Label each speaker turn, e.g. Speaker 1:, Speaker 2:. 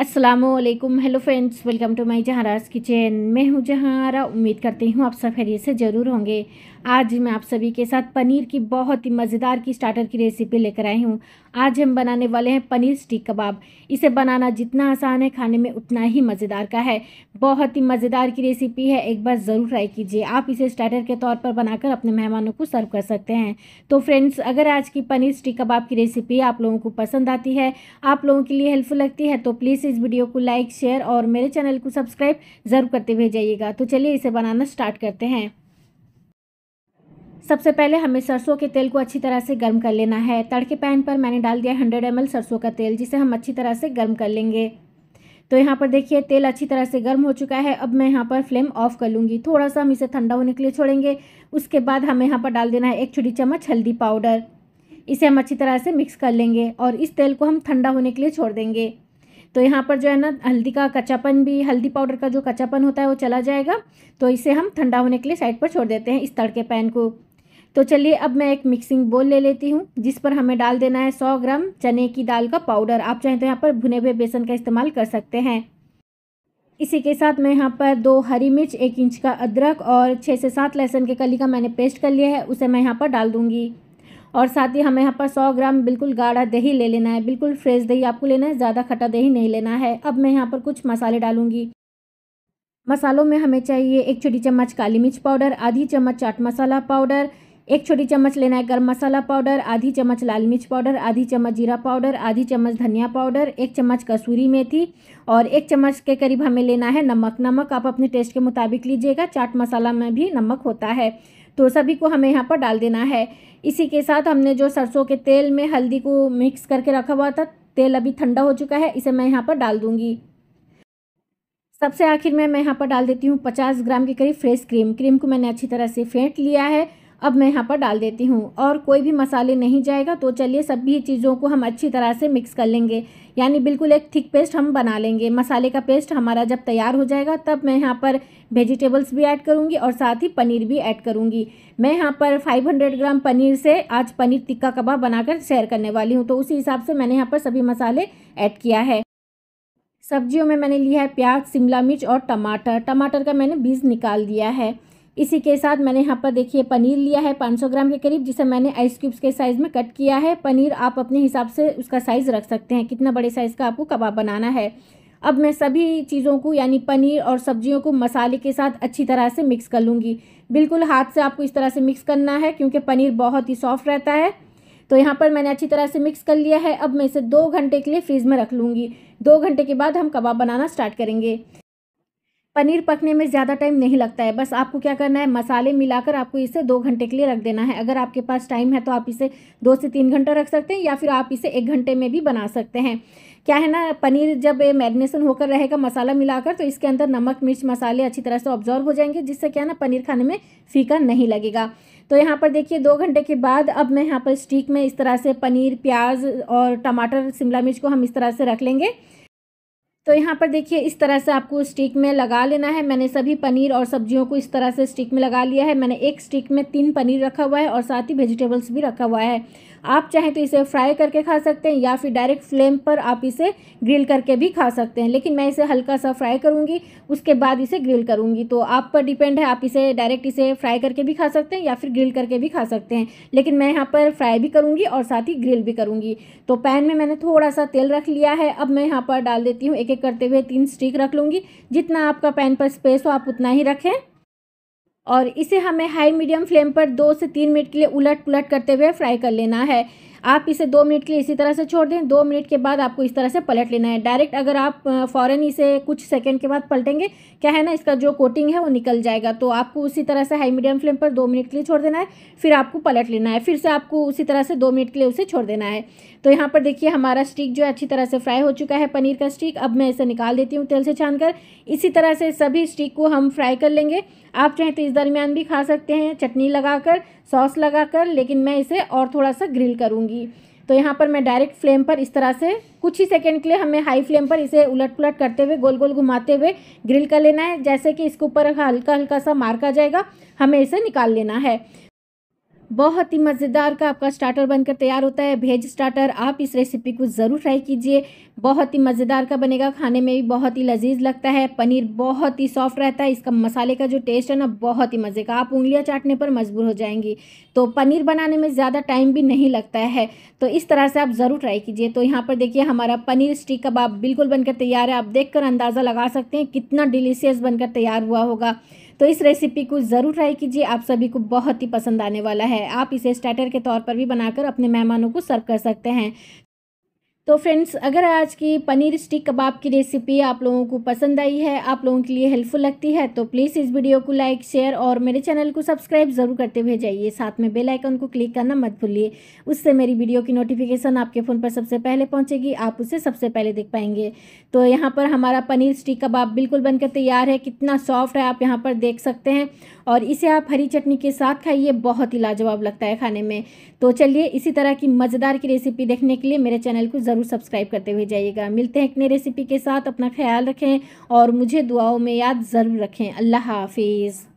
Speaker 1: Aslam hello friends welcome to my Jahanraj kitchen मैं हूँ जहाँ उम्मीद करती हूँ आप सब खैरियत से ज़रूर होंगे आज मैं आप सभी के साथ पनीर की बहुत ही मज़ेदार की स्टार्टर की रेसिपी लेकर आई हूँ आज हम बनाने वाले हैं पनीर स्टिक कबाब इसे बनाना जितना आसान है खाने में उतना ही मज़ेदार का है बहुत ही मज़ेदार की रेसिपी है एक बार ज़रूर ट्राई कीजिए आप इसे स्टार्टर के तौर पर बनाकर अपने मेहमानों को सर्व कर सकते हैं तो फ्रेंड्स अगर आज की पनीर स्टिक कबाब की रेसिपी आप लोगों को पसंद आती है आप लोगों के लिए हेल्पफुल लगती है तो प्लीज़ से इस वीडियो को लाइक शेयर और मेरे चैनल को सब्सक्राइब ज़रूर करते हुए जाइएगा तो चलिए इसे बनाना स्टार्ट करते हैं सबसे पहले हमें सरसों के तेल को अच्छी तरह से गर्म कर लेना है तड़के पैन पर मैंने डाल दिया हंड्रेड एम सरसों का तेल जिसे हम अच्छी तरह से गर्म कर लेंगे तो यहाँ पर देखिए तेल अच्छी तरह से गर्म हो चुका है अब मैं यहाँ पर फ्लेम ऑफ कर लूँगी थोड़ा सा हम इसे ठंडा होने के लिए छोड़ेंगे उसके बाद हमें यहाँ पर डाल देना है एक छोटी चम्मच हल्दी पाउडर इसे हम अच्छी तरह से मिक्स कर लेंगे और इस तेल को हम ठंडा होने के लिए छोड़ देंगे तो यहाँ पर जो है ना हल्दी का कच्चापन भी हल्दी पाउडर का जो कच्चापन होता है वो चला जाएगा तो इसे हम ठंडा होने के लिए साइड पर छोड़ देते हैं इस तड़के पैन को तो चलिए अब मैं एक मिक्सिंग बोल ले लेती हूँ जिस पर हमें डाल देना है सौ ग्राम चने की दाल का पाउडर आप चाहें तो यहाँ पर भुने हुए बेसन का इस्तेमाल कर सकते हैं इसी के साथ मैं यहाँ पर दो हरी मिर्च एक इंच का अदरक और छः से सात लहसुन के कली का मैंने पेस्ट कर लिया है उसे मैं यहाँ पर डाल दूँगी और साथ ही हमें यहाँ पर सौ ग्राम बिल्कुल गाढ़ा दही ले लेना है बिल्कुल फ्रेश दही आपको लेना है ज़्यादा खट्टा दही नहीं लेना है अब मैं यहाँ पर कुछ मसाले डालूंगी मसालों में हमें चाहिए एक छोटी चम्मच काली मिर्च पाउडर आधी चम्मच चाट मसाला पाउडर एक छोटी चम्मच लेना है गर्म मसाला पाउडर आधी चम्मच लाल मिर्च पाउडर आधी चम्मच जीरा पाउडर आधी चम्मच धनिया पाउडर एक चम्मच कसूरी मेथी और एक चम्मच के करीब हमें लेना है नमक नमक आप अपने टेस्ट के मुताबिक लीजिएगा चाट मसाला में भी नमक होता है तो सभी को हमें यहाँ पर डाल देना है इसी के साथ हमने जो सरसों के तेल में हल्दी को मिक्स करके रखा हुआ था तेल अभी ठंडा हो चुका है इसे मैं यहाँ पर डाल दूँगी सबसे आखिर में मैं यहाँ पर डाल देती हूँ पचास ग्राम के करीब फ्रेश क्रीम क्रीम को मैंने अच्छी तरह से फेंट लिया है अब मैं यहाँ पर डाल देती हूँ और कोई भी मसाले नहीं जाएगा तो चलिए सभी चीज़ों को हम अच्छी तरह से मिक्स कर लेंगे यानी बिल्कुल एक थिक पेस्ट हम बना लेंगे मसाले का पेस्ट हमारा जब तैयार हो जाएगा तब मैं यहाँ पर वेजिटेबल्स भी ऐड करूँगी और साथ ही पनीर भी ऐड करूँगी मैं यहाँ पर 500 ग्राम पनीर से आज पनीर टिक्का कबाब बनाकर शेयर करने वाली हूँ तो उसी हिसाब से मैंने यहाँ पर सभी मसाले ऐड किया है सब्जियों में मैंने लिया है प्याज शिमला मिर्च और टमाटर टमाटर का मैंने बीज निकाल दिया है इसी के साथ मैंने यहाँ पर देखिए पनीर लिया है 500 ग्राम के करीब जिसे मैंने आइस क्यूब्स के साइज़ में कट किया है पनीर आप अपने हिसाब से उसका साइज़ रख सकते हैं कितना बड़े साइज़ का आपको कबाब बनाना है अब मैं सभी चीज़ों को यानी पनीर और सब्जियों को मसाले के साथ अच्छी तरह से मिक्स कर लूँगी बिल्कुल हाथ से आपको इस तरह से मिक्स करना है क्योंकि पनीर बहुत ही सॉफ्ट रहता है तो यहाँ पर मैंने अच्छी तरह से मिक्स कर लिया है अब मैं इसे दो घंटे के लिए फ्रीज़ में रख लूँगी दो घंटे के बाद हम कबाब बनाना स्टार्ट करेंगे पनीर पकने में ज़्यादा टाइम नहीं लगता है बस आपको क्या करना है मसाले मिलाकर आपको इसे दो घंटे के लिए रख देना है अगर आपके पास टाइम है तो आप इसे दो से तीन घंटा रख सकते हैं या फिर आप इसे एक घंटे में भी बना सकते हैं क्या है ना पनीर जब मैरिनेशन होकर रहेगा मसाला मिलाकर तो इसके अंदर नमक मिर्च मसाले अच्छी तरह से ऑब्जॉर्व हो जाएंगे जिससे क्या ना पनीर खाने में फीका नहीं लगेगा तो यहाँ पर देखिए दो घंटे के बाद अब मैं यहाँ पर स्टीक में इस तरह से पनीर प्याज और टमाटर शिमला मिर्च को हम इस तरह से रख लेंगे तो यहाँ पर देखिए इस तरह से आपको स्टिक में लगा लेना है मैंने सभी पनीर और सब्जियों को इस तरह से स्टिक में लगा लिया है मैंने एक स्टिक में तीन पनीर रखा हुआ है और साथ ही वेजिटेबल्स भी रखा हुआ है आप चाहें तो इसे फ्राई करके खा सकते हैं या फिर डायरेक्ट फ्लेम पर आप इसे ग्रिल करके भी खा सकते हैं लेकिन मैं इसे हल्का सा फ्राई करूँगी उसके बाद इसे ग्रिल करूँगी तो आप पर डिपेंड है आप इसे डायरेक्ट इसे फ्राई करके भी खा सकते हैं या फिर ग्रिल करके भी खा सकते हैं लेकिन मैं यहाँ पर फ्राई भी करूँगी और साथ ही ग्रिल भी करूँगी तो पैन में मैंने थोड़ा सा तेल रख लिया है अब मैं यहाँ पर डाल देती हूँ एक एक करते हुए तीन स्टिक रख लूँगी जितना आपका पैन पर स्पेस हो आप उतना ही रखें और इसे हमें हाई मीडियम फ्लेम पर दो से तीन मिनट के लिए उलट पुलट करते हुए फ्राई कर लेना है आप इसे दो मिनट के लिए इसी तरह से छोड़ दें दो मिनट के बाद आपको इस तरह से पलट लेना है डायरेक्ट अगर आप फ़ौरन इसे कुछ सेकंड के बाद पलटेंगे क्या है ना इसका जो कोटिंग है वो निकल जाएगा तो आपको उसी तरह से हाई मीडियम फ्लेम पर दो मिनट के लिए छोड़ देना है फिर आपको पलट लेना है फिर से आपको उसी तरह से दो मिनट के लिए उसे छोड़ देना है तो यहाँ पर देखिए हमारा स्टिक जो है अच्छी तरह से फ्राई हो चुका है पनीर का स्टिक अब मैं इसे निकाल देती हूँ तेल से छान इसी तरह से सभी स्टिक को हम फ्राई कर लेंगे आप चाहें तो इस दरमियान भी खा सकते हैं चटनी लगाकर सॉस लगाकर लेकिन मैं इसे और थोड़ा सा ग्रिल करूँगी तो यहाँ पर मैं डायरेक्ट फ्लेम पर इस तरह से कुछ ही सेकंड के लिए हमें हाई फ्लेम पर इसे उलट पुलट करते हुए गोल गोल घुमाते हुए ग्रिल कर लेना है जैसे कि इसके ऊपर हल्का हल्का सा मार का जाएगा हमें इसे निकाल लेना है बहुत ही मज़ेदार का आपका स्टार्टर बनकर तैयार होता है भेज स्टार्टर आप इस रेसिपी को ज़रूर ट्राई कीजिए बहुत ही मज़ेदार का बनेगा खाने में भी बहुत ही लजीज लगता है पनीर बहुत ही सॉफ्ट रहता है इसका मसाले का जो टेस्ट है ना बहुत ही मज़े का आप उंगलियाँ चाटने पर मजबूर हो जाएंगी तो पनीर बनाने में ज़्यादा टाइम भी नहीं लगता है तो इस तरह से आप ज़रूर ट्राई कीजिए तो यहाँ पर देखिए हमारा पनीर स्टिक कबाब बिल्कुल बनकर तैयार है आप देख अंदाज़ा लगा सकते हैं कितना डिलीशियस बनकर तैयार हुआ होगा तो इस रेसिपी को ज़रूर ट्राई कीजिए आप सभी को बहुत ही पसंद आने वाला है आप इसे स्टार्टर के तौर पर भी बनाकर अपने मेहमानों को सर्व कर सकते हैं तो फ्रेंड्स अगर आज की पनीर स्टिक कबाब की रेसिपी आप लोगों को पसंद आई है आप लोगों के लिए हेल्पफुल लगती है तो प्लीज़ इस वीडियो को लाइक शेयर और मेरे चैनल को सब्सक्राइब ज़रूर करते हुए जाइए साथ में बेल आइकन को क्लिक करना मत भूलिए उससे मेरी वीडियो की नोटिफिकेशन आपके फ़ोन पर सबसे पहले पहुँचेगी आप उसे सबसे पहले देख पाएंगे तो यहाँ पर हमारा पनीर स्टिक कबाब बिल्कुल बनकर तैयार है कितना सॉफ्ट है आप यहाँ पर देख सकते हैं और इसे आप हरी चटनी के साथ खाइए बहुत ही लाजवाब लगता है खाने में तो चलिए इसी तरह की मज़ेदार की रेसिपी देखने के लिए मेरे चैनल को ज़रूर सब्सक्राइब करते हुए जाइएगा मिलते हैं एक नई रेसिपी के साथ अपना ख्याल रखें और मुझे दुआओं में याद ज़रूर रखें अल्लाह हाफिज़